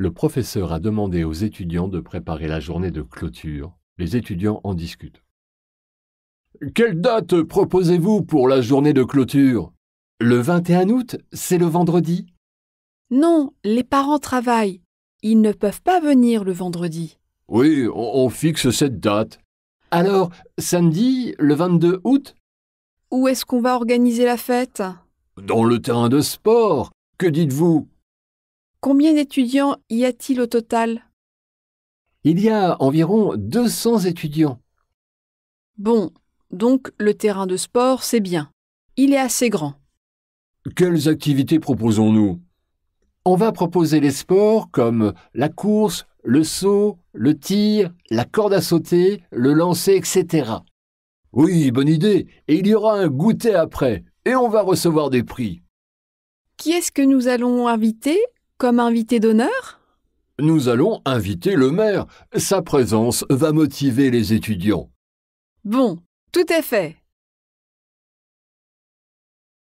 Le professeur a demandé aux étudiants de préparer la journée de clôture. Les étudiants en discutent. Quelle date proposez-vous pour la journée de clôture Le 21 août, c'est le vendredi. Non, les parents travaillent. Ils ne peuvent pas venir le vendredi. Oui, on, fixe cette date. Alors, samedi, le 22 août Où est-ce qu'on va organiser la fête Dans le terrain de sport. Que dites-vous Combien d'étudiants y a-t-il au total Il y a environ 200 étudiants. Bon, donc le terrain de sport, c'est bien. Il est assez grand. Quelles activités proposons-nous On va proposer les sports comme la course, le saut, le tir, la corde à sauter, le lancer, etc. Oui, bonne idée. Et il y aura un goûter après. Et on va recevoir des prix. Qui est-ce que nous allons inviter comme invité d'honneur Nous allons inviter le maire. Sa présence va motiver les étudiants. Bon, tout est fait.